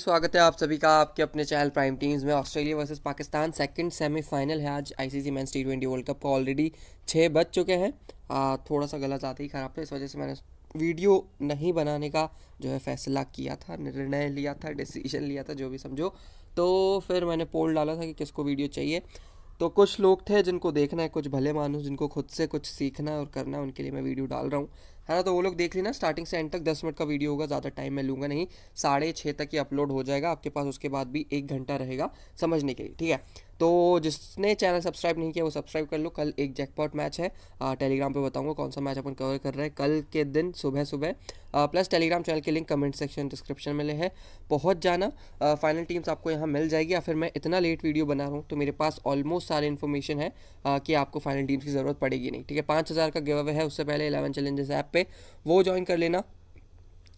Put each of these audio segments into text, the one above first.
स्वागत है आप सभी का आपके अपने चैनल प्राइम टीम्स में Australia versus Pakistan second semifinal है आज ICC men's T twenty world cup का ऑलरेडी छः बज चुके हैं थोड़ा सा गलत ज़्यादा ही ख़राब था इस वजह से मैंने वीडियो नहीं बनाने का जो है फैसला किया था निर्णय लिया था डिसीजन लिया था जो भी समझो तो फिर मैंने पोल डाला था कि किसको वीडियो चाहिए तो कुछ लोग थे जिनको देखना है कुछ भले मानो जिनको खुद से कुछ सीखना है और करना है उनके लिए मैं वीडियो डाल रहा हूँ है ना तो वो लोग देख लेना स्टार्टिंग से एंड तक दस मिनट का वीडियो होगा ज़्यादा टाइम मैं लूँगा नहीं साढ़े छः तक ये अपलोड हो जाएगा आपके पास उसके बाद भी एक घंटा रहेगा समझने के लिए ठीक है तो जिसने चैनल सब्सक्राइब नहीं किया वो सब्सक्राइब कर लो कल एक जैकपॉट मैच है टेलीग्राम पे बताऊंगा कौन सा मैच अपन कवर कर रहे हैं कल के दिन सुबह सुबह प्लस टेलीग्राम चैनल के लिंक कमेंट सेक्शन डिस्क्रिप्शन में ले है पहुंच जाना फाइनल टीम्स आपको यहाँ मिल जाएगी या फिर मैं इतना लेट वीडियो बना रहा हूँ तो मेरे पास ऑलमोस्ट सारे इन्फॉर्मेशन है आ, कि आपको फाइनल टीम्स की ज़रूरत पड़ेगी नहीं ठीक है पाँच हज़ार का गिव अवे है उससे पहले इलेवन चैलेंजेस ऐप पे वो ज्वाइन कर लेना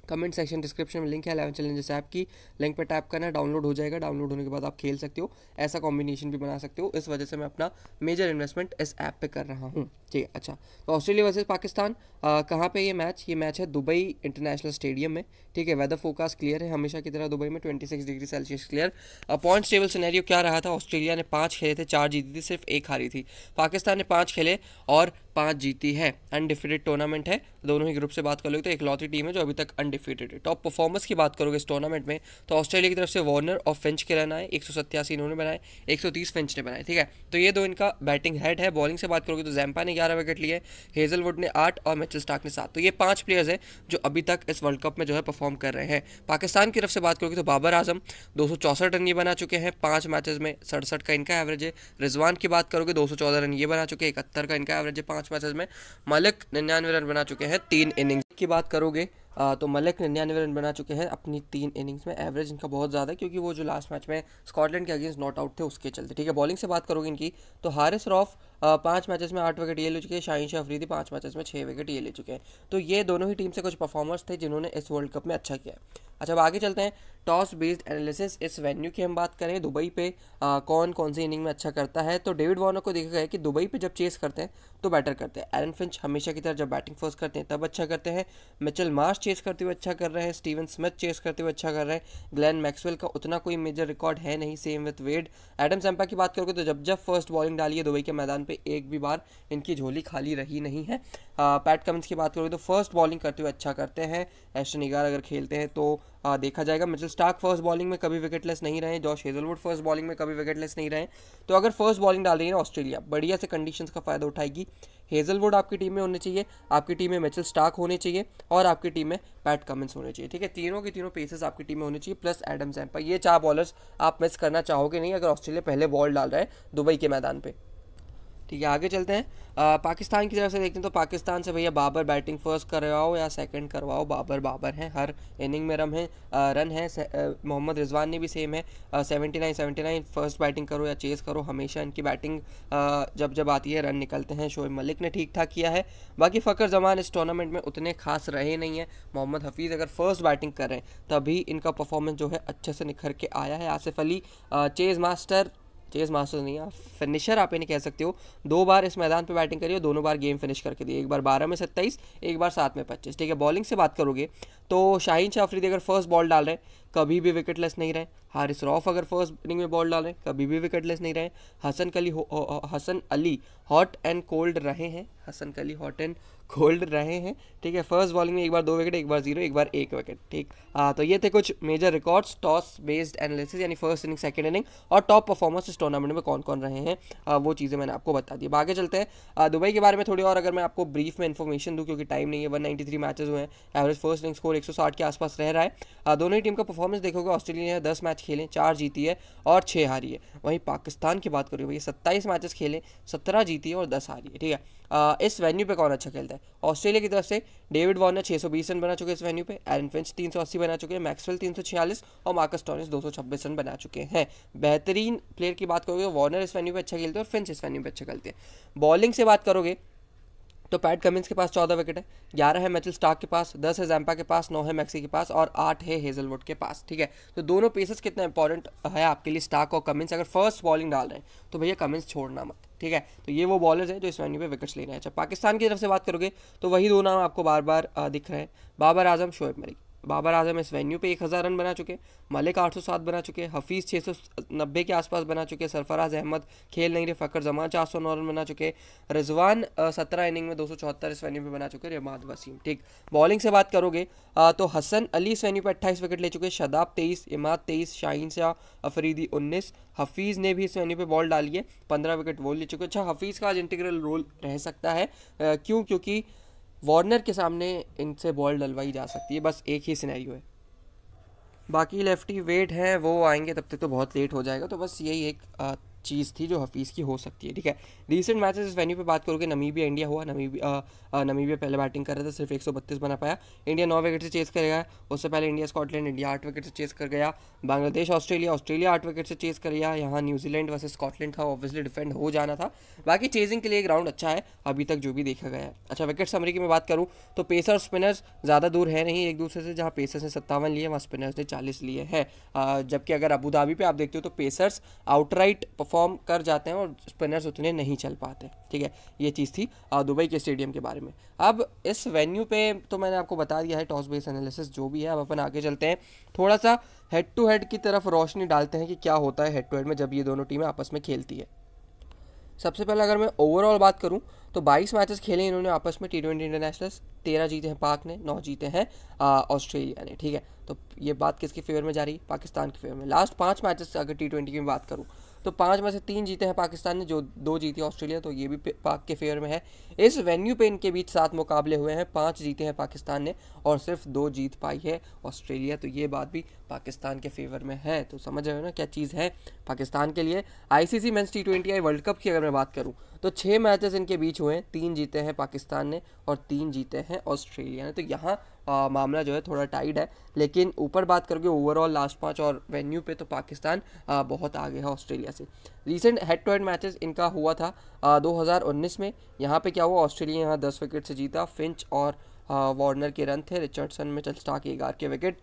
कमेंट सेक्शन डिस्क्रिप्शन में लिंक है अलेवन चैलेंजेस ऐप की लिंक पर टैप करना डाउनलोड हो जाएगा डाउनलोड होने के बाद आप खेल सकते हो ऐसा कॉम्बिनेशन भी बना सकते हो इस वजह से मैं अपना मेजर इन्वेस्टमेंट इस ऐप पे कर रहा हूँ हम्म। ठीक है अच्छा तो ऑस्ट्रेलिया वर्सेज पाकिस्तान कहाँ पे ये मैच ये मैच है दुबई इंटरनेशनल स्टेडियम में ठीक है वेदर फोकास्ट क्लियर है हमेशा की तरह दुबई में 26 degree Celsius clear point table scenario क्या रहा था ऑस्ट्रेलिया ने पाँच खेले थे चार जीती थी सिर्फ एक हारी थी पाकिस्तान ने पाँच खेले और पाँच जीती है अनडिफिटेड टूर्नामेंट है दोनों ही ग्रुप से बात कर लोगे तो एक लौती टीम है जो अभी तक अनडिफिटेड है टॉप परफॉर्मेंस की बात करोगे इस टूर्नामेंट में तो ऑस्ट्रेलिया की तरफ से वार्नर और फिंच के रन आए एक इन्होंने बनाए एक फिंच ने बनाए ठीक है तो ये दो इनका बैटिंग हेड है बॉलिंग से बात करोगे तो जैम्पा ने ग्यारह विकेट लिए हेजलवुड ने आठ और मिचल स्टाक ने सात तो ये पाँच प्लेयर्स हैं जो अभी तक इस वर्ल्ड कप में जो है परफॉर्म कर रहे हैं पाकिस्तान की तरफ से बात करोगे तो बाबर आजम दो रन ये बना चुके हैं पाँच मैचेज में सड़सठ का इनका एवरेज है रिजवान की बात करोगे दो रन ये बना चुके हैं इकहत्तर का इनका एवरेज है पाँच मैचेस में मलिक निन्यानवे रन बना चुके हैं तीन इनिंग्स की बात करोगे तो मलिक निन्यानवे रन बना चुके हैं अपनी तीन इनिंग्स में एवरेज इनका बहुत ज़्यादा है क्योंकि वो जो लास्ट मैच में स्कॉटलैंड के अगेंस्ट नॉट आउट थे उसके चलते ठीक है बॉलिंग से बात करोगे इनकी तो हारिस रॉफ पाँच मैचेस में आठ विकेट ये ले चुके हैं शाहिन शाह अफरीदी पाँच मैचेस में छः विकेट ये ले चुके हैं तो ये दोनों ही टीम से कुछ परफॉर्मर्स थे जिन्होंने इस वर्ल्ड कप में अच्छा किया अच्छा अब आगे चलते हैं टॉस बेस्ड एनालिसिस इस वेन्यू की हम बात करें दुबई पे आ, कौन कौन सी इनिंग में अच्छा करता है तो डेविड वार्नर को देखा गया कि दुबई पे जब चेस करते हैं तो बैटर करते हैं एरन फिंच हमेशा की तरह जब बैटिंग फर्स्ट करते हैं तब अच्छा करते हैं मिचल मार्श चेस करते हुए अच्छा कर रहे हैं स्टीवन स्मिथ चेस करते हुए अच्छा कर रहे हैं ग्लैन मैक्सवेल का उतना कोई मेजर रिकॉर्ड है नहीं same with Wade Adam Zampa की बात करोगे तो जब जब फर्स्ट बॉलिंग डाली है दुबई के मैदान पे एक भी बार इनकी झोली खाली रही नहीं है पैट कमिंस की बात करें तो फर्स्ट बॉलिंग करते हुए अच्छा करते हैं एस्टन इगार अगर खेलते हैं तो आ, देखा जाएगा मिचल स्टार्क फर्स्ट बॉलिंग में कभी विकेटलेस नहीं रहे जॉश हेजलवुड फर्स्ट बॉलिंग में कभी विकेटलेस नहीं रहे तो अगर फर्स्ट बॉलिंग डाल रही है ऑस्ट्रेलिया बढ़िया से कंडीशन का फ़ायदा उठाएगी हेजलवुड आपकी टीम में होने चाहिए आपकी टीम में मिचल स्टार्क होने चाहिए और आपकी टीम में पैट कमिंस होने चाहिए ठीक है तीनों के तीनों पेसेस आपकी टीम में होने चाहिए प्लस एडम सैम्पा ये चार बॉलर्स आप मिस करना चाहोगे नहीं अगर ऑस्ट्रेलिया पहले बॉल डाल रहा है दुबई के मैदान पर ठीक है आगे चलते हैं आ, पाकिस्तान की तरफ से देखते हैं तो पाकिस्तान से भैया बाबर बैटिंग फर्स्ट करवाओ या सेकंड करवाओ बाबर बाबर हैं हर इनिंग में रम है रन है मोहम्मद रिजवान ने भी सेम है seventy nine seventy nine first batting करो या चेस करो हमेशा इनकी बैटिंग आ, जब जब आती है रन निकलते हैं शोएब मलिक ने ठीक ठाक किया है बाकी फ़कर जमान इस टूर्नामेंट में उतने खास रहे नहीं हैं मोहम्मद हफीज़ अगर फर्स्ट बैटिंग कर रहे हैं तभी इनका परफॉर्मेंस जो है अच्छे से निखर के आया है Asif Ali chase master chase masters नहीं है फिनिशर आप इन्हें कह सकते हो दो बार इस मैदान पर बैटिंग करिए दोनों बार गेम फिनिश करके दिए एक बार बारह में सत्ताईस एक बार सात में पच्चीस ठीक है बॉलिंग से बात करोगे तो शाहिन शाह अफरीदी अगर फर्स्ट बॉल डाल रहे हैं कभी भी विकेटलेस नहीं रहे हारिस रॉफ अगर फर्स्ट इनिंग में बॉल डालें कभी भी विकेटलेस नहीं रहे हसन कली Hasan Ali hot and cold रहे हैं Hasan Ali hot and cold रहे हैं ठीक है फर्स्ट बॉलिंग में एक बार दो विकेट एक बार जीरो एक बार एक विकेट ठीक आ, तो ये थे कुछ major records toss based analysis यानी फर्स्ट इनिंग सेकेंड इनिंग और टॉप परफॉर्मेंस इस टूर्नामेंट में कौन कौन रहे हैं आ, वो चीज़ें मैंने आपको बता दी अब आगे चलते हैं दुबई के बारे में थोड़ी और अगर मैं आपको ब्रीफ में इन्फॉर्मेशन दूँ क्योंकि टाइम नहीं है वन मैचेज हुए हैं एवरेज फर्स्ट इनिंग स्कोर और 160 के आसपास रह रहा है दोनों ही टीम का परफॉर्मेंस देखोगे ऑस्ट्रेलिया ने दस मैच खेले चार जीती है और छः हारी है वहीं पाकिस्तान की बात करोगे भैया सत्ताईस मैचेस खेले सत्रह जीती है और दस हारी है ठीक है आ, इस वेन्यू पे कौन अच्छा खेलता है ऑस्ट्रेलिया की तरफ से डेविड वॉर्नर 620 रन बना चुके हैं इस वेन्यू पे एरन फिंच 380 बना चुके हैं मैक्सवेल 346 और मार्कस टॉरिस 226 रन बना चुके हैं बेहतरीन प्लेयर की बात करोगे वार्नर इस वेन्यू पे अच्छा खेलते हैं और फिंच इस वेन्यू पे अच्छा खेलते हैं बॉलिंग से बात करोगे तो पैट कमिंस के पास चौदह विकेट है ग्यारह है मैचल स्टार्क के पास दस है जैम्पा के पास नौ है मैक्सी के पास और आठ है हेजलवुड के पास ठीक है तो दोनों पेसेस कितना इंपॉर्टेंट है आपके लिए स्टार्क और कमिंस अगर फर्स्ट बॉलिंग डाल रहे हैं तो भैया कमिंस छोड़ना मत ठीक है तो ये वो बॉलर्स हैं जो इस वैन्यू पे विकेट्स ले रहे हैं अच्छा पाकिस्तान की तरफ से बात करोगे तो वही दो नाम आपको बार बार दिख रहे हैं बाबर आजम शोएब मलिक बाबर आजम इस वेन्यू पे एक हज़ार रन बना चुके मलिक आठ सौ सात बना चुके हफीज़ छः सौ नब्बे के आसपास बना चुके सरफराज अहमद खेल नहीं रहे फ़कर जमान चार सौ नौ रन बना चुके रिजवान सत्रह इनिंग में दो सौ चौहत्तर इस वेन्यू पे बना चुके रिमाद वसीम ठीक बॉलिंग से बात करोगे आ, तो हसन अली इस वेन्यू पर अट्ठाईस विकेट ले चुके शदाब तेईस इमाद तेईस शाहीन शाह अफरीदी उन्नीस हफीज़ ने भी इस वेन्यू पर बॉल डाली है पंद्रह विकेट वो ले चुके अच्छा हफीज़ का आज इंटीग्रल रोल रह सकता है क्यों क्योंकि वार्नर के सामने इनसे बॉल डलवाई जा सकती है बस एक ही सिनेरियो है बाकी लेफ्टी वेट हैं वो आएंगे तब तक तो बहुत लेट हो जाएगा तो बस यही एक चीज़ थी जो हफीज़ की हो सकती है ठीक है रिसेंट मैचेस इस वेन्यू पे बात करोगे नमीबिया इंडिया हुआ नमीबिया नमीबिया पहले बैटिंग कर रहा था सिर्फ एक बना पाया इंडिया नौ विकेट से चेस कर गया उससे पहले इंडिया स्कॉटलैंड इंडिया आठ विकेट से चेस कर गया बांग्लादेश ऑस्ट्रेलिया ऑस्ट्रेलिया आठ विकेट से चेस कर गया यहाँ न्यूजीलैंड वर्सेज स्कॉटलैंड था ऑब्वियसली डिफेंड हो जाना था बाकी चेजिंग के लिए ग्राउंड अच्छा है अभी तक जो भी देखा गया है अच्छा विकेट समरी की मैं बात करूँ तो पेसर और स्पिनर्स ज़्यादा दूर है नहीं एक दूसरे से जहाँ पेसर्स ने सत्तावन लिए वहाँ स्पिनर्स ने चालीस लिए है जबकि अगर अबू धाबी आप देखते हो तो पेसर्स आउटराइट परफॉर्म परफॉर्म कर जाते हैं और स्पिनर्स उतने नहीं चल पाते ठीक है ये चीज़ थी दुबई के स्टेडियम के बारे में अब इस वेन्यू पे तो मैंने आपको बता दिया है टॉस बेस एनालिसिस जो भी है अब अपन आगे चलते हैं थोड़ा सा हेड टू हेड की तरफ रोशनी डालते हैं कि क्या होता है हेड टू हेड में जब ये दोनों टीमें आपस में खेलती है सबसे पहले अगर मैं ओवरऑल बात करूँ तो 22 मैचेस खेले इन्होंने आपस में टी ट्वेंटी इंटरनेशनल्स तेरह जीते हैं पाक ने नौ जीते हैं ऑस्ट्रेलिया ने ठीक है तो ये बात किसके फेवर में जा रही है पाकिस्तान के फेवर में लास्ट पाँच मैचेस अगर टी ट्वेंटी की बात करूँ तो पाँच में से तीन जीते हैं पाकिस्तान ने जो दो जीती ऑस्ट्रेलिया तो ये भी पाक के फेयर में है इस वेन्यू पे इनके बीच सात मुकाबले हुए हैं पाँच जीते हैं पाकिस्तान ने और सिर्फ दो जीत पाई है ऑस्ट्रेलिया तो ये बात भी पाकिस्तान के फेवर में है तो समझ रहे हो ना क्या चीज़ है पाकिस्तान के लिए आईसीसी मैं T twenty I world cup की अगर मैं बात करूँ तो छः मैचेस इनके बीच हुए हैं तीन जीते हैं पाकिस्तान ने और तीन जीते हैं ऑस्ट्रेलिया ने तो यहाँ आ, मामला जो है थोड़ा टाइट है लेकिन ऊपर बात करके ओवरऑल लास्ट पाँच और वेन्यू पे तो पाकिस्तान आ, बहुत आगे है ऑस्ट्रेलिया से recent head to head matches इनका हुआ था आ, 2019 में यहाँ पे क्या हुआ ऑस्ट्रेलिया यहाँ दस विकेट से जीता फिंच और वार्नर के रन थे रिचर्डसन में चल स्टाक एगार के विकेट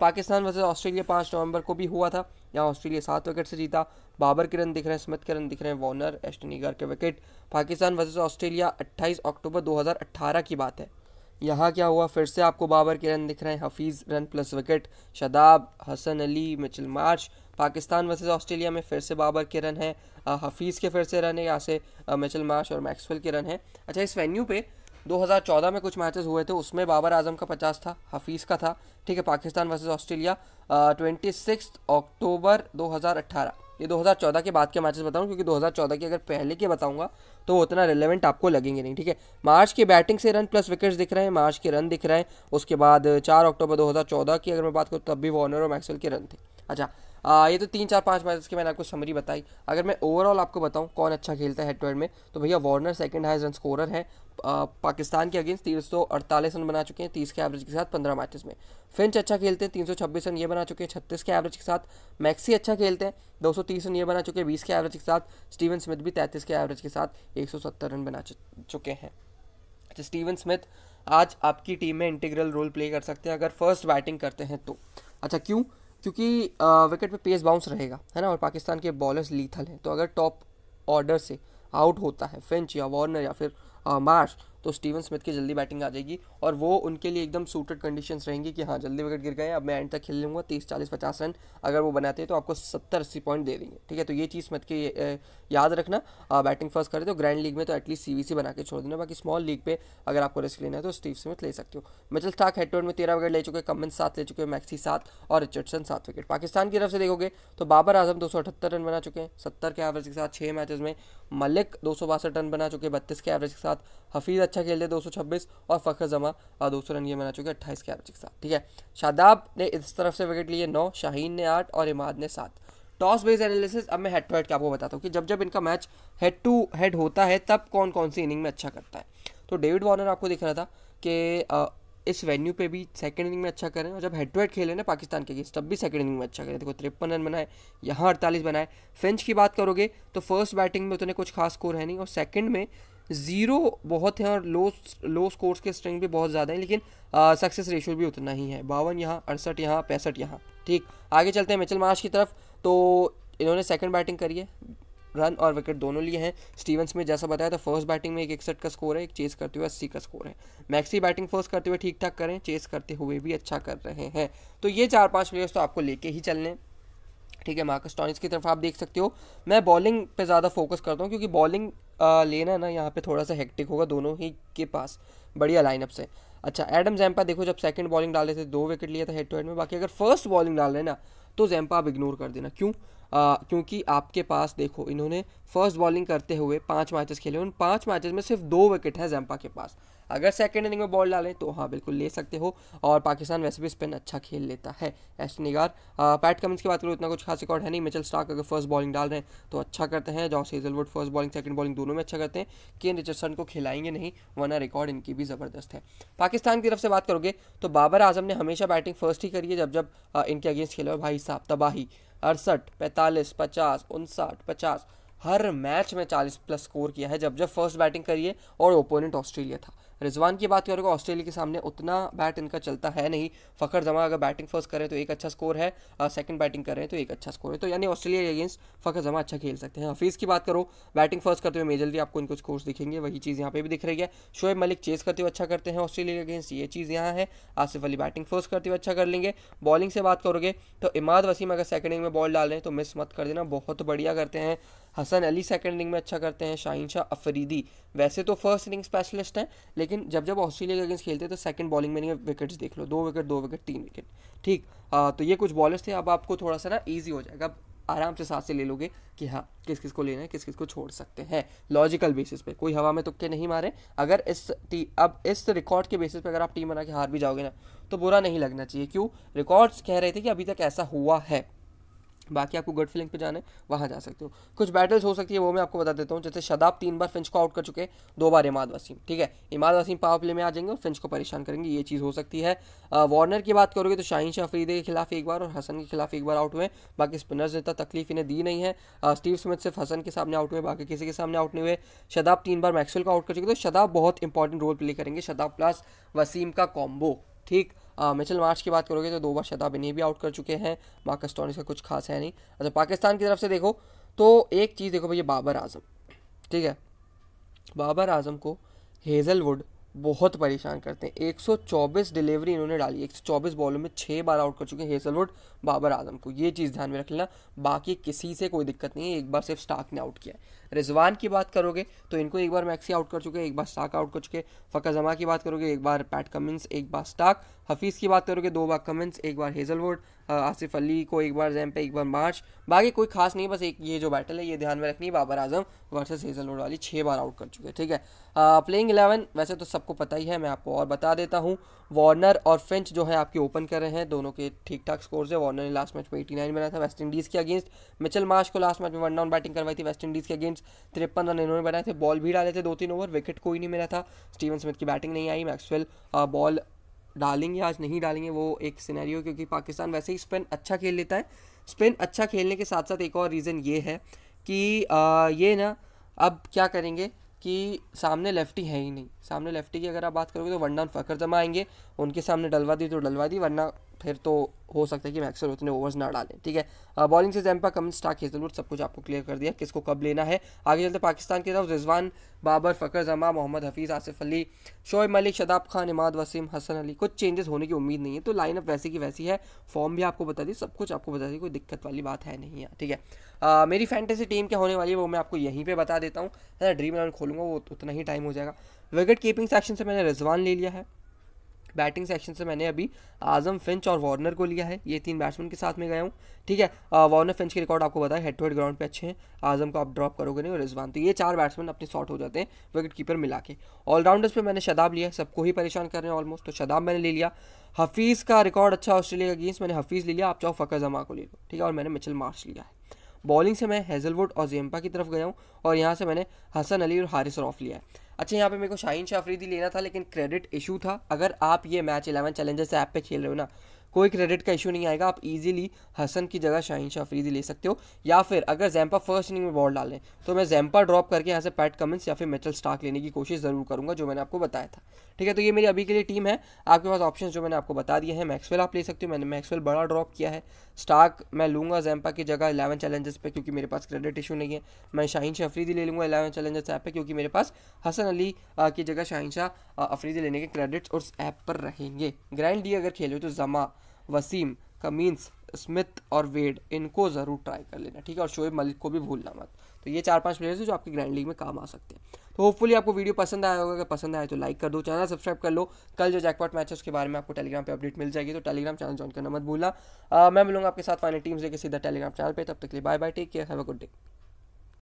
पाकिस्तान वर्सेज ऑस्ट्रेलिया पाँच नवंबर को भी हुआ था यहाँ ऑस्ट्रेलिया सात विकेट से जीता बाबर के रन दिख रहे हैं स्मिथ के रन दिख रहे हैं वार्नर एस्टनीगर के wicket Pakistan versus Australia 28 October 2018 की बात है यहाँ क्या हुआ फिर से आपको बाबर के रन दिख रहे हैं Hafeez run plus wicket Shadab Hasan Ali Mitchell Marsh Pakistan versus Australia में फिर से बाबर के रन हैं हफीज़ के फिर से रन है यहाँ से मिचल मार्च और मैक्सवेल के रन हैं अच्छा इस वेन्यू पे 2014 में कुछ मैचेस हुए थे उसमें बाबर आजम का 50 था हफीज़ का था ठीक है Pakistan versus Australia twenty October 2018 ये 2014 के बाद के मैचेस बताऊँ क्योंकि 2014 के अगर पहले के बताऊंगा तो उतना रिलेवेंट आपको लगेंगे नहीं ठीक है मार्च के बैटिंग से रन प्लस विकेट्स दिख रहे हैं मार्च के रन दिख रहे हैं उसके बाद चार अक्टूबर 2014 की अगर मैं बात करूँ तब भी वॉर्नर और मैक्सवेल के रन थे अच्छा आ, ये तो तीन चार पाँच मैच की मैंने आपको समरी बताई अगर मैं ओवरऑल आपको बताऊँ कौन अच्छा खेलता है हेड टू हेड में तो भैया Warner second highest run scorer है आ, पाकिस्तान के अगेंस्ट तीन सौ अड़तालीस रन बना चुके हैं तीस के एवरेज के साथ पंद्रह मैचेस में फिंच अच्छा खेलते हैं तीन सौ छब्बीस रन ये बना चुके हैं छत्तीस के एवरेज के साथ मैक्सी अच्छा खेलते हैं दो सौ तीस रन ये बना चुके हैं बीस के एवरेज के साथ स्टीवन स्मिथ भी तैंतीस के एवरेज के साथ एक सौ सत्तर रन बना चुके हैं अच्छा स्टीवन स्मिथ आज आपकी टीम में इंटीग्रल रोल प्ले कर सकते हैं अगर फर्स्ट बैटिंग करते हैं तो अच्छा क्यों क्योंकि विकेट पे पेस बाउंस रहेगा है ना और पाकिस्तान के बॉलर्स लीथल हैं तो अगर टॉप ऑर्डर से आउट होता है फिंच या वार्नर या फिर मार्श तो स्टीवन स्मिथ की जल्दी बैटिंग आ जाएगी और वो उनके लिए एकदम सूटेड कंडीशन रहेंगी कि हाँ जल्दी विकेट गिर गए अब मैं एंड तक खेल लूँगा तीस चालीस पचास रन अगर वो बनाते हैं तो आपको सत्तर अस्सी पॉइंट दे देंगे ठीक है तो ये चीज़ स्मिथ की याद रखना बैटिंग फर्स्ट करें तो ग्रैंड लीग में तो एटलीस्ट सी बना के छोड़ देना बाकी स्मॉल लीग पर अगर आपको रिस्क लेना है तो स्टीव स्मिथ ले सकते हो मिचल स्टाक हेड में तेरह विकेट ले चुके हैं कमिंस सात ले चुके हैं मैक्सी सात और रिचर्डसन सात विकेट पाकिस्तान की तरफ से देखोगे तो बाबर आजम दो रन बना चुके हैं सत्तर के एवरेज के साथ छः मैचेज में मलिक दो रन बना चुके हैं बत्तीस के एवरेज के साथ हफीज अच्छा दो सौ छब्बीस और फ़खर जमा दो सौ रन ये बना चुके अट्ठाईस के एवरेज के साथ ठीक है शादाब ने इस तरफ से विकेट लिए नौ शाहीन ने आठ और इमाद ने सात टॉस बेस्ड एनालिसिस अब मैं हेड टू हेड क्या आपको बताता हूँ कि जब जब इनका मैच हेड टू हेड होता है तब कौन कौन सी इनिंग में अच्छा करता है तो डेविड वार्नर आपको दिख रहा था कि इस वेन्यू पे भी सेकंड इनिंग में अच्छा करें और जब हेड टू हेड खेले ना पाकिस्तान के अगेंस्ट तब भी सेकंड इनिंग में अच्छा करें देखो तिरपन रन बनाए यहाँ अड़तालीस बनाए फिंच की बात करोगे तो फर्स्ट बैटिंग में उतने कुछ खास स्कोर है नहीं और सेकंड में ज़ीरो बहुत हैं और लो लो स्कोर्स के स्ट्रेंथ भी बहुत ज़्यादा हैं लेकिन सक्सेस रेशियो भी उतना ही है बावन यहाँ अड़सठ यहाँ पैंसठ यहाँ ठीक आगे चलते हैं मिचल मार्श की तरफ तो इन्होंने सेकंड बैटिंग करी है रन और विकेट दोनों लिए हैं स्टीवंस में जैसा बताया था फर्स्ट बैटिंग में एक इकसठ का स्कोर है एक चेस करते हुए अस्सी का स्कोर है मैक्सी बैटिंग फर्स्ट करते हुए ठीक ठाक करें चेस करते हुए भी अच्छा कर रहे हैं तो ये चार पाँच प्लेयर्स तो आपको लेके ही चलने ठीक है मार्कस टॉनिस की तरफ आप देख सकते हो मैं बॉलिंग पे ज़्यादा फोकस करता हूँ क्योंकि बॉलिंग लेना ना यहाँ पे थोड़ा सा हेक्टिक होगा दोनों ही के पास बढ़िया लाइनअप से अच्छा एडम जैम्पा देखो जब सेकंड बॉलिंग डाल रहे थे दो विकेट लिया था हेड टू हेड में बाकी अगर फर्स्ट बॉलिंग डाल रहे हैं ना तो जैम्पा आप इग्नोर कर देना क्यों क्योंकि आपके पास देखो इन्होंने फर्स्ट बॉलिंग करते हुए पाँच मैचेस खेले उन पाँच मैचेज में सिर्फ दो विकेट हैं जैम्पा के पास अगर सेकेंड इनिंग में बॉल डालें तो हाँ बिल्कुल ले सकते हो और पाकिस्तान वैसे भी स्पिन अच्छा खेल लेता है एश निगार पैट कमिंस की बात करूँ इतना कुछ खास रिकॉर्ड है नहीं मिचल स्टार्क अगर फर्स्ट बॉलिंग डाल रहे हैं तो अच्छा करते हैं Josh Hazlewood first bowling second bowling दोनों में अच्छा करते हैं केन रिचर्डसन को खिलाएंगे नहीं वरना रिकॉर्ड इनकी भी ज़बरदस्त है पाकिस्तान की तरफ से बात करोगे तो बाबर आजम ने हमेशा बैटिंग फर्स्ट ही करी है जब जब इनके अगेंस्ट खेला भाई साहब तबाही अड़सठ पैंतालीस पचास उनसठ पचास हर मैच में 40 प्लस स्कोर किया है जब जब फर्स्ट बैटिंग करिए और ओपोनेंट ऑस्ट्रेलिया था रिजवान की बात करोगे तो ऑस्ट्रेलिया के सामने उतना बैट इनका चलता है नहीं फ़खर जमा अगर बैटिंग फर्स्ट करें तो एक अच्छा स्कोर है सेकंड बैटिंग करें तो एक अच्छा स्कोर है तो यानी ऑस्ट्रेलिया के अगेंस्ट फ़खर जमा अच्छा खेल सकते हैं हफीज़ की बात करो बैटिंग फर्स्ट करते हुए मेजरली आपको इनको स्कोर्स दिखेंगे वही चीज़ यहाँ पे भी दिख रही है शोएब मलिक चेस करते हुए अच्छा करते हैं ऑस्ट्रेलिया के अगेंस्ट ये चीज़ यहाँ है आसिफ अली बैटिंग फर्स्ट करते हुए अच्छा कर लेंगे बॉलिंग से बात करोगे तो इमाद वसीम अगर सेकंड में बॉल हैं तो मिस मत कर देना बहुत बढ़िया करते हैं हसन अली सेकंड इनिंग में अच्छा करते हैं शाहिशाह अफरीदी वैसे तो फर्स्ट इनिंग स्पेशलिस्ट हैं लेकिन जब जब ऑस्ट्रेलिया के अगेंस्ट खेलते हैं तो सेकंड बॉलिंग में इन्हें विकेट्स देख लो दो विकेट दो विकेट तीन विकेट ठीक आ, तो ये कुछ बॉलर्स थे अब आपको थोड़ा सा ना ईजी हो जाएगा अब आराम से साथ से ले लोगे कि हाँ किस किस को लेना है किस किस को छोड़ सकते हैं लॉजिकल बेसिस पे कोई हवा में तुक्के नहीं मारे अगर इस टी अब इस रिकॉर्ड के बेसिस पे अगर आप टीम बना के हार भी जाओगे ना तो बुरा नहीं लगना चाहिए क्यों रिकॉर्ड्स कह रहे थे कि अभी तक ऐसा हुआ है बाकी आपको गुड फीलिंग पे जाना है वहाँ जा सकते हो कुछ बैटल्स हो सकती है वो मैं आपको बता देता हूँ जैसे शदाब तीन बार फिंच को आउट कर चुके हैं दो बार इमाद वसीम ठीक है इमाद वसीम पावर प्ले में आ जाएंगे और फिंच को परेशान करेंगे ये चीज़ हो सकती है वार्नर की बात करोगे तो शाहीन शाह के खिलाफ एक बार और हसन के खिलाफ एक बार आउट हुए बाकी स्पिनर्स ने तकलीफ इन्हें दी नहीं है स्टीव स्मिथ सिर्फ हसन के सामने आउट हुए बाकी किसी के सामने आउट नहीं हुए शदाब तीन बार मैक्सवेल को आउट कर चुके तो शदाब बहुत इंपॉर्टेंट रोल प्ले करेंगे शदाब प्लस वसीम का कॉम्बो ठीक मिचल मार्च की बात करोगे तो दो बार शताब इन्हें भी आउट कर चुके हैं मार्कस टॉनिस का कुछ खास है नहीं अच्छा पाकिस्तान की तरफ से देखो तो एक चीज़ देखो भैया बाबर आजम ठीक है बाबर आजम को हेज़लवुड बहुत परेशान करते हैं 124 डिलीवरी इन्होंने डाली 124 बॉलों में छः बार आउट कर चुके हैं हेसलवुड बाबर आजम को ये चीज़ ध्यान में रख लेना बाकी किसी से कोई दिक्कत नहीं है एक बार सिर्फ स्टाक ने आउट किया है रिजवान की बात करोगे तो इनको एक बार मैक्सी आउट कर चुके हैं एक बार स्टाक आउट कर चुके हैं फ़कर जमा की बात करोगे एक बार पैट कमिंस एक बार स्टाक हफीज़ की बात करोगे दो बार कमिंस एक बार हेजलवुड हाँ, आसिफ अली को एक बार जैम पे एक बार मार्च बाकी कोई खास नहीं बस एक ये जो बैटल है ये ध्यान में रखनी है बाबर आजम वर्सेस हेजलवुड वाली छः बार आउट कर चुके हैं ठीक है प्लेइंग इलेवन वैसे तो सबको पता ही है मैं आपको और बता देता हूँ वार्नर और फ्रेंच जो है आपके ओपन कर रहे हैं दोनों के ठीक ठाक स्कोर्स है वार्नर ने लास्ट मैच में एटी नाइन बनाया था वेस्ट इंडीज़ के अगेंस्ट मिचल मार्च को लास्ट मैच में वन डाउन बैटिंग करवाई थी वेस्ट इंडीज़ के अगेंस्ट तिरपन रन इन्होंने बनाए थे बॉल भी डाले थे दो तीन ओवर विकेट कोई नहीं मिला था स्टीवन स्मिथ की बैटिंग नहीं आई मैक्सवेल बॉल डालेंगे आज नहीं डालेंगे वो एक सिनेरियो क्योंकि पाकिस्तान वैसे ही स्पिन अच्छा खेल लेता है स्पिन अच्छा खेलने के साथ साथ एक और रीज़न ये है कि आ, ये ना अब क्या करेंगे कि सामने लेफ्टी है ही नहीं सामने लेफ्टी की अगर आप बात करोगे तो वन डाउन फ़खर जमा आएंगे उनके सामने डलवा दी तो डलवा दी वरना फिर तो हो सकता है कि मैक्सवेल उतने ओवर्स ना डालें ठीक है बॉलिंग से जैम्पा कम स्टाक के जरूर सब कुछ आपको क्लियर कर दिया किसको कब लेना है आगे चलते पाकिस्तान की तरफ रिजवान बाबर फ़कर जमा मोहम्मद हफीज़ आसिफ अली शोएब मलिक शदाब खान इमाद वसीम हसन अली कुछ चेंजेस होने की उम्मीद नहीं है तो लाइनअप वैसी की वैसी है फॉर्म भी आपको बता दी सब कुछ आपको बता दी कोई दिक्कत वाली बात है नहीं है ठीक है मेरी फैंटेसी टीम क्या होने वाली है वो मैं आपको यहीं पर बता देता हूँ है ना ड्रीम इलेवन खोलूँगा वो उतना ही टाइम हो जाएगा विकेट कीपिंग सेक्शन से मैंने रिजवान ले लिया है बैटिंग सेक्शन से मैंने अभी आजम फिंच और वार्नर को लिया है ये तीन बैट्समैन के साथ में गया हूँ ठीक है वार्नर फिंच के रिकॉर्ड आपको बताया हेड टू हेड ग्राउंड पे अच्छे हैं आजम को आप ड्रॉप करोगे नहीं और रिजवान तो ये चार बैट्समैन अपने शॉट हो जाते हैं विकेट कीपर मिला के ऑलराउंडर्स पर मैंने शदाब लिया सबको ही परेशान कर रहे हैं ऑलमोस्ट तो शदाब मैंने ले लिया हफीज़ का रिकॉर्ड अच्छा ऑस्ट्रेलिया का अगेंस्ट मैंने हफीज़ ले लिया आप चाहो फ़कर जमा को ले लो ठीक है और मैंने मिचल मार्च लिया है बॉलिंग से मैं हेजलवुड और जेम्पा की तरफ गया हूँ और यहाँ से मैंने हसन अली और हारिस रॉफ लिया है अच्छा यहाँ पे मेरे को शाहीन शाफरीदी लेना था लेकिन क्रेडिट इशू था अगर आप ये मैच इलेवन चैलेंजर्स ऐप पे खेल रहे हो ना कोई क्रेडिट का इशू नहीं आएगा आप इजीली हसन की जगह शाहीन शाफरीदी ले सकते हो या फिर अगर जैम्पा फर्स्ट इनिंग में बॉल डालें तो मैं जैम्पा ड्रॉप करके यहाँ से पैट कमेंट्स या फिर मेटल स्टाक लेने की कोशिश ज़रूर करूँगा जो मैंने आपको बताया था ठीक है तो ये मेरी अभी के लिए टीम है आपके पास ऑप्शन जो मैंने आपको बता दिए हैं मैक्सवेल आप ले सकते हो मैंने मैक्सवेल बड़ा ड्रॉप किया है स्टार्क मैं लूँगा जैम्पा की जगह इलेवन चैलेंजेस पर क्योंकि मेरे पास क्रेडिट इशू नहीं है मैं शाहीन शाह अफरीदी ले लूँगा इलेवन चैलेंजेस ऐप पर क्योंकि मेरे पास हसन अली की जगह शाहीन शाह अफरीदी लेने के क्रेडिट्स उस ऐप पर रहेंगे ग्रैंड डी अगर खेलो तो जमा वसीम कमीन्स स्मिथ और वेड इनको ज़रूर ट्राई कर लेना ठीक है और शोएब मलिक को भी भूलना मत तो ये चार पांच प्लेयर्स हैं जो आपकी ग्रैंड लीग में काम आ सकते हैं तो होपफुली आपको वीडियो पसंद आया होगा अगर पसंद आया तो लाइक कर दो चैनल सब्सक्राइब कर लो कल जो जैकपॉट मैच है उसके बारे में आपको टेलीग्राम पे अपडेट मिल जाएगी तो टेलीग्राम चैनल ज्वाइन करना मत भूलना मैं मिलूंगा आपके साथ फाइनल टीम्स लेके सीधा टेलीग्राम चैनल पर तब तक लिए bye bye take care have a good day